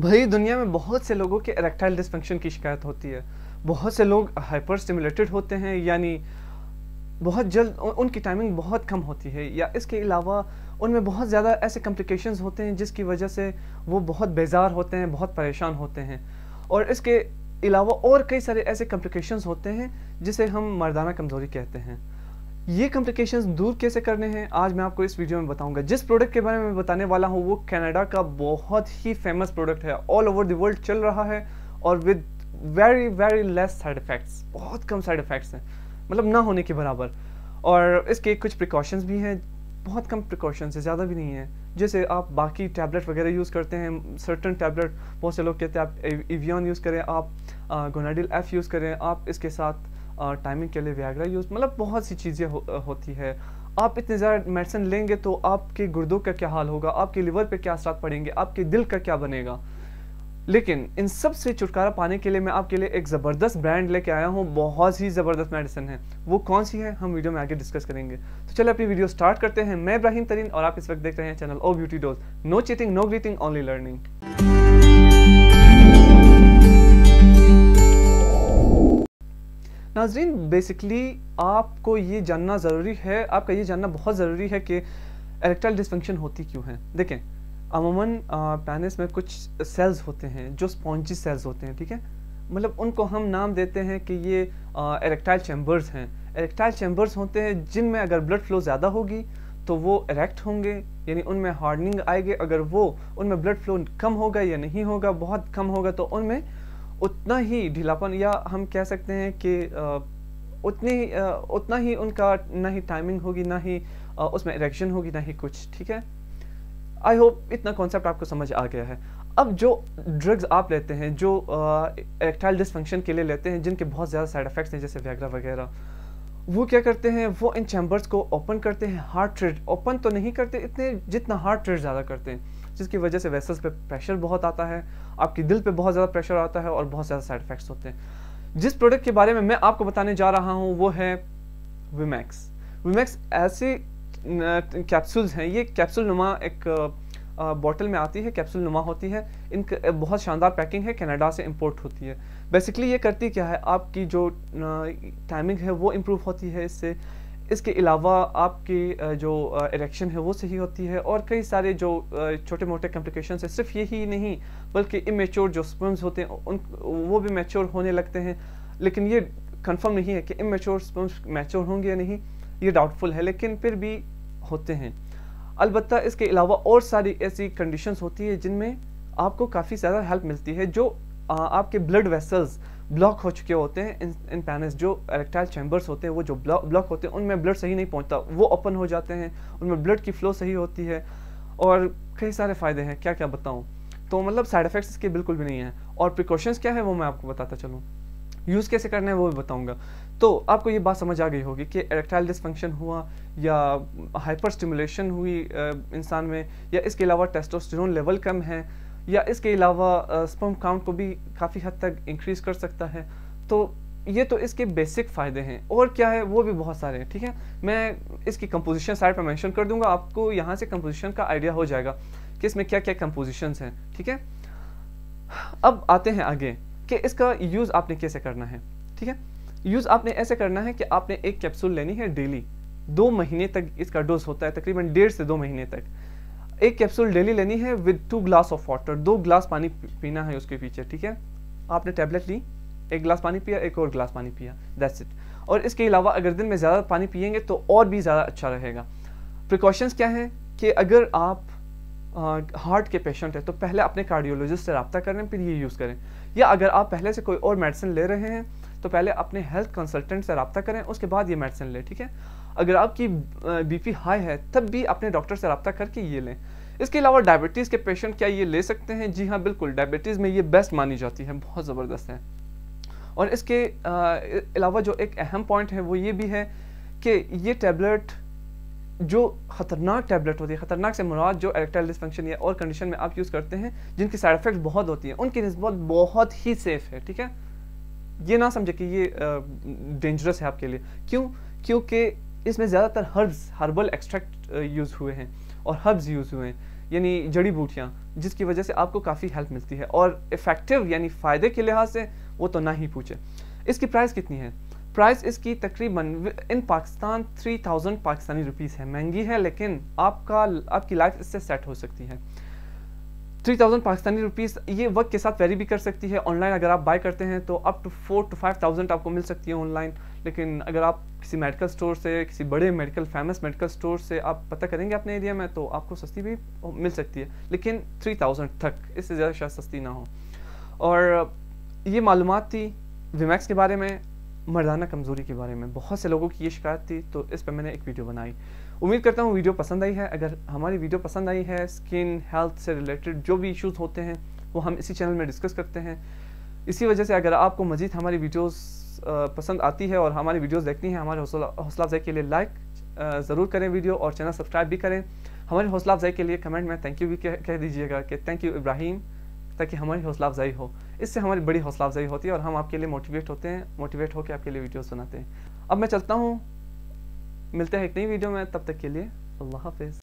भाई दुनिया में बहुत से लोगों के इरेक्टाइल डिस्फंक्शन की शिकायत होती है बहुत से लोग हाइपर स्टिमुलेटेड होते हैं यानी बहुत जल्द उनकी टाइमिंग बहुत कम होती है या इसके अलावा उनमें बहुत ज़्यादा ऐसे कॉम्प्लिकेशंस होते हैं जिसकी वजह से वो बहुत बेजार होते हैं बहुत परेशान होते हैं और इसके अलावा और कई सारे ऐसे कॉम्प्लिकेशंस होते हैं जिसे हम मर्दाना कमज़ोरी कहते हैं ये कॉम्प्लिकेशन दूर कैसे करने हैं आज मैं आपको इस वीडियो में बताऊंगा जिस प्रोडक्ट के बारे में बताने वाला हूँ वो कनाडा का बहुत ही फेमस प्रोडक्ट है ऑल ओवर द वर्ल्ड चल रहा है और with very very less side effects बहुत कम साइड इफ़ेक्ट्स हैं मतलब ना होने के बराबर और इसके कुछ प्रिकॉशंस भी हैं बहुत कम प्रिकॉशंस है ज़्यादा भी नहीं है जैसे आप बाकी टैबलेट वगैरह यूज़ करते हैं सर्टन टैबलेट बहुत से लोग कहते हैं आप इवियन यूज़ करें आप गोनाडिल एफ़ यूज़ करें आप इसके साथ टाइमिंग के लिए व्याग्रा यूज़ मतलब बहुत सी चीज़ें हो, होती है आप इतने ज़्यादा मेडिसिन लेंगे तो आपके गुर्दों का क्या हाल होगा आपके लिवर पे क्या असर पड़ेंगे आपके दिल का क्या बनेगा लेकिन इन सब से छुटकारा पाने के लिए मैं आपके लिए एक ज़बरदस्त ब्रांड लेके आया हूँ बहुत ही ज़बरदस्त मेडिसिन है वो कौन सी है हम वीडियो में आगे डिस्कस करेंगे तो चलिए अपनी वीडियो स्टार्ट करते हैं मैं इब्राहिम तरीन और आप इस वक्त देख रहे हैं channel O beauty dose no cheating no greeting only learning नाजरीन बेसिकली आपको ये जानना ज़रूरी है आपका ये जानना बहुत ज़रूरी है कि एरेक्टाइल डिसफंक्शन होती क्यों है देखें अमूमन पैनिस में कुछ सेल्स होते हैं जो स्पॉन्जी सेल्स होते हैं ठीक है मतलब उनको हम नाम देते हैं कि ये एरेक्टाइल चैम्बर्स हैं एरेक्टाइल चैम्बर्स होते हैं जिनमें अगर ब्लड फ्लो ज़्यादा होगी तो वो इरेक्ट होंगे यानी उनमें हार्डनिंग आएगी अगर वो उनमें ब्लड फ्लो कम होगा या नहीं होगा बहुत कम होगा तो उनमें उतना ही ढीलापन या हम कह सकते हैं कि उतनी उतना ही उनका ना ही टाइमिंग होगी ना ही उसमें इरेक्शन होगी ना ही कुछ ठीक है आई होप इतना कॉन्सेप्ट आपको समझ आ गया है अब जो ड्रग्स आप लेते हैं जो एक्टाइल डिसफंक्शन के लिए लेते हैं जिनके बहुत ज़्यादा साइड इफ़ेक्ट्स हैं जैसे व्याग्रा वगैरह वो क्या करते हैं वो इन चैम्बर्स को ओपन करते हैं हार्ट रेट ओपन तो नहीं करते इतने जितना हार्ट रेट ज़्यादा करते हैं जिसकी वजह से वेसल्स पे प्रेशर बहुत आता है आपके दिल पे बहुत ज़्यादा प्रेशर आता है और बहुत ज़्यादा साइड इफेक्ट्स होते हैं जिस प्रोडक्ट के बारे में मैं आपको बताने जा रहा हूँ वो है विमैक्स विमैक्स ऐसे कैप्सूल्स हैं ये कैप्सूल नुमा एक बॉटल में आती है कैप्सूल नुमा होती है इन बहुत शानदार पैकिंग है कनाडा से इंपोर्ट होती है बेसिकली ये करती क्या है आपकी जो टाइमिंग है वो इम्प्रूव होती है इससे इसके अलावा आपके जो इरेक्शन है वो सही होती है और कई सारे जो छोटे मोटे कॉम्प्लिकेशन है सिर्फ यही नहीं बल्कि इमेच्योर जो स्पर्म्स होते हैं उन वो भी मैच्योर होने लगते हैं लेकिन ये कंफर्म नहीं है कि इमेच्योर स्पर्म्स मैच्योर होंगे या नहीं ये डाउटफुल है लेकिन फिर भी होते हैं अलबत् इसके अलावा और सारी ऐसी कंडीशन होती है जिनमें आपको काफ़ी ज़्यादा हेल्प मिलती है जो आपके ब्लड वेसल्स ब्लॉक हो चुके होते हैं इन इन पैनल्स जो इलेक्ट्राइल चैम्बर्स होते हैं वो जो ब्लॉक ब्लॉक होते हैं उनमें ब्लड सही नहीं पहुंचता वो ओपन हो जाते हैं उनमें ब्लड की फ़्लो सही होती है और कई सारे फ़ायदे हैं क्या क्या बताऊँ तो मतलब साइड इफ़ेक्ट्स इसके बिल्कुल भी नहीं है और प्रिकॉशंस क्या है वो मैं आपको बताता चलूँ यूज़ कैसे करना है वो भी बताऊँगा तो आपको ये बात समझ आ गई होगी कि इलेक्ट्राइल डिसफंक्शन हुआ या हाइपर स्टिमुलेशन हुई इंसान में या इसके अलावा टेस्टोस्टेरोन लेवल कम है या इसके अलावा स्पर्म काउंट को भी काफ़ी हद तक इंक्रीज़ कर सकता है तो ये तो इसके बेसिक फ़ायदे हैं और क्या है वो भी बहुत सारे हैं ठीक है मैं इसकी कंपोजिशन साइड पर मेंशन कर दूंगा आपको यहाँ से कंपोजिशन का आइडिया हो जाएगा कि इसमें क्या क्या कंपोजिशन हैं ठीक है अब आते हैं आगे कि इसका यूज़ आपने कैसे करना है ठीक है यूज़ आपने ऐसे करना है कि आपने एक कैप्सूल लेनी है डेली दो महीने तक इसका डोज होता है तकरीबन डेढ़ से दो महीने तक एक कैप्सूल डेली लेनी है with two glass of water दो ग्लास पानी पीना है उसके पीछे ठीक है आपने टैबलेट ली एक ग्लास पानी पिया एक और ग्लास पानी पिया दैट्स इट और इसके अलावा अगर दिन में ज़्यादा पानी पियेंगे तो और भी ज़्यादा अच्छा रहेगा प्रिकॉशंस क्या है कि अगर आप हार्ट के पेशेंट है तो पहले अपने कार्डियोलॉजिस्ट से रबता करें फिर ये यूज़ करें या अगर आप पहले से कोई और मेडिसिन ले रहे हैं तो पहले अपने हेल्थ कंसल्टेंट से रबता करें उसके बाद ये मेडिसिन लें ठीक है अगर आपकी बीपी हाई है तब भी अपने डॉक्टर से रबता करके ये लें इसके अलावा डायबिटीज़ के पेशेंट क्या ये ले सकते हैं जी हाँ बिल्कुल डायबिटीज़ में ये बेस्ट मानी जाती है बहुत ज़बरदस्त है और इसके अलावा जो एक अहम पॉइंट है वो ये भी है कि ये टैबलेट जो ख़तरनाक टैबलेट होती है ख़तरनाक से मुराद जो एरेक्टाइल डिस्फंक्शन या और कंडीशन में आप यूज़ करते हैं जिनकी साइड इफ़ेक्ट बहुत होती है उनकी नस्बत बहुत ही सेफ़ है ठीक है ये ना समझे कि ये डेंजरस है आपके लिए क्यों क्योंकि इसमें ज़्यादातर हर्ब्स हर्बल एक्सट्रैक्ट यूज़ हुए हैं और हर्ब्स यूज़ हुए हैं यानी जड़ी बूटियाँ जिसकी वजह से आपको काफ़ी हेल्प मिलती है और इफ़ेक्टिव यानी फ़ायदे के लिहाज से वो तो ना ही पूछे इसकी प्राइस कितनी है प्राइस इसकी तकरीबन in Pakistan three thousand Pakistani rupees है महंगी है लेकिन आपका आपकी लाइफ इससे सेट हो सकती है थ्री थाउजेंड पाकिस्तानी रुपीज़ ये वक्त के साथ वेरी भी कर सकती है ऑनलाइन अगर आप बाय करते हैं तो up to four to five thousand आपको मिल सकती है ऑनलाइन लेकिन अगर आप किसी मेडिकल स्टोर से किसी बड़े मेडिकल फेमस मेडिकल स्टोर से आप पता करेंगे अपने एरिया में तो आपको सस्ती भी मिल सकती है लेकिन थ्री थाउजेंड तक इससे ज़्यादा शायद सस्ती ना हो और ये मालूम थी विमैक्स के बारे में मर्दाना कमज़ोरी के बारे में बहुत से लोगों की ये शिकायत थी तो इस पर मैंने एक वीडियो बनाई उम्मीद करता हूँ वीडियो पसंद आई है अगर हमारी वीडियो पसंद आई है स्किन हेल्थ से रिलेटेड जो भी इश्यूज़ होते हैं वो हम इसी चैनल में डिस्कस करते हैं इसी वजह से अगर आपको मज़ीद हमारी वीडियोस पसंद आती है और हमारी वीडियोस देखनी है हमारे हौसला हौसला अफजाई के लिए लाइक ज़रूर करें वीडियो और चैनल सब्सक्राइब भी करें हमारे हौसला अफजाई के लिए कमेंट में थैंक यू भी कह, कह दीजिएगा कि थैंक यू इब्राहिम ताकि हमारी हौसला अफजाई हो इससे हमारी बड़ी हौसला अफजाई होती है और हम आपके लिए मोटिवेट होते हैं मोटिवेट होकर आपके लिए वीडियो बनाते हैं अब मैं चलता हूँ मिलते हैं एक नई वीडियो में तब तक के लिए अल्लाह हाफिज़